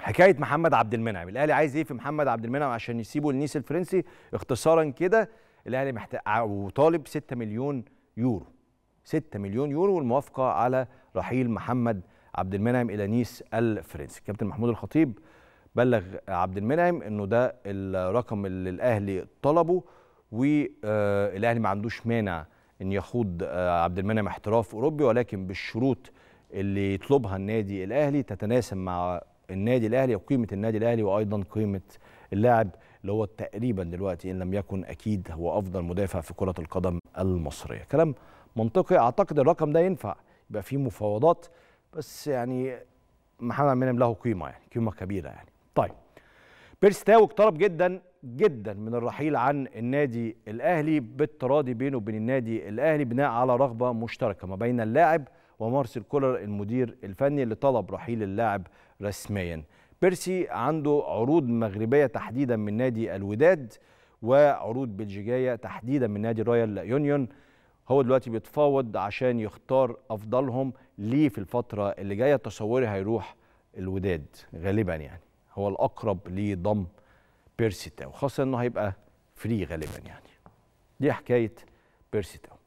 حكايه محمد عبد المنعم الاهلي عايز ايه في محمد عبد المنعم عشان يسيبه لنيس الفرنسي اختصارا كده الاهلي محتاج وطالب 6 مليون يورو 6 مليون يورو والموافقه على رحيل محمد عبد المنعم الى نيس الفرنسي كابتن محمود الخطيب بلغ عبد المنعم انه ده الرقم اللي الاهلي طلبه والاهلي آه، ما عندوش مانع ان يخوض آه، عبد المنعم احتراف اوروبي ولكن بالشروط اللي يطلبها النادي الاهلي تتناسب مع النادي الاهلي وقيمه النادي الاهلي وايضا قيمه اللاعب اللي هو تقريبا دلوقتي ان لم يكن اكيد هو افضل مدافع في كره القدم المصريه كلام منطقي اعتقد الرقم ده ينفع يبقى فيه مفاوضات بس يعني محمد منعم له قيمه يعني قيمه كبيره يعني طيب بيرستاو تاو اقترب جدا جدا من الرحيل عن النادي الاهلي بالتراضي بينه وبين النادي الاهلي بناء على رغبه مشتركه ما بين اللاعب ومارسيل كولر المدير الفني اللي طلب رحيل اللاعب رسميا بيرسي عنده عروض مغربيه تحديدا من نادي الوداد وعروض بلجيكيه تحديدا من نادي رويال يونيون هو دلوقتي بيتفاوض عشان يختار افضلهم ليه في الفتره اللي جايه تصوري هيروح الوداد غالبا يعني هو الاقرب لضم بيرسي تاو خاصه انه هيبقى فري غالبا يعني دي حكايه بيرسي تاو